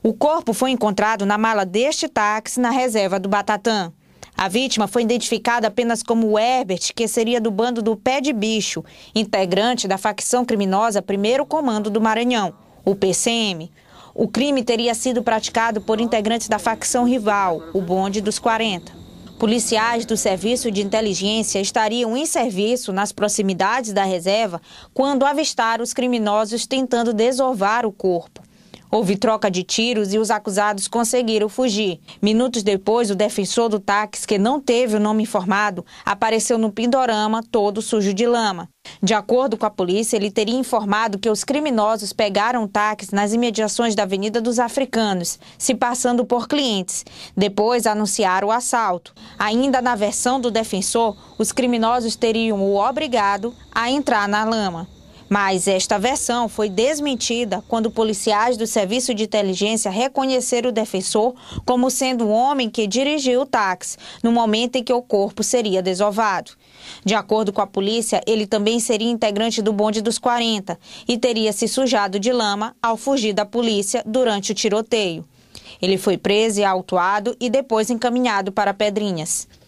O corpo foi encontrado na mala deste táxi na reserva do Batatã. A vítima foi identificada apenas como Herbert, que seria do bando do Pé de Bicho, integrante da facção criminosa Primeiro Comando do Maranhão, o PCM. O crime teria sido praticado por integrantes da facção rival, o Bonde dos 40. Policiais do Serviço de Inteligência estariam em serviço nas proximidades da reserva quando avistaram os criminosos tentando desovar o corpo. Houve troca de tiros e os acusados conseguiram fugir. Minutos depois, o defensor do táxi, que não teve o nome informado, apareceu no pindorama todo sujo de lama. De acordo com a polícia, ele teria informado que os criminosos pegaram táxi nas imediações da Avenida dos Africanos, se passando por clientes. Depois anunciaram o assalto. Ainda na versão do defensor, os criminosos teriam o obrigado a entrar na lama. Mas esta versão foi desmentida quando policiais do Serviço de Inteligência reconheceram o defensor como sendo o homem que dirigiu o táxi, no momento em que o corpo seria desovado. De acordo com a polícia, ele também seria integrante do bonde dos 40 e teria se sujado de lama ao fugir da polícia durante o tiroteio. Ele foi preso e autuado e depois encaminhado para Pedrinhas.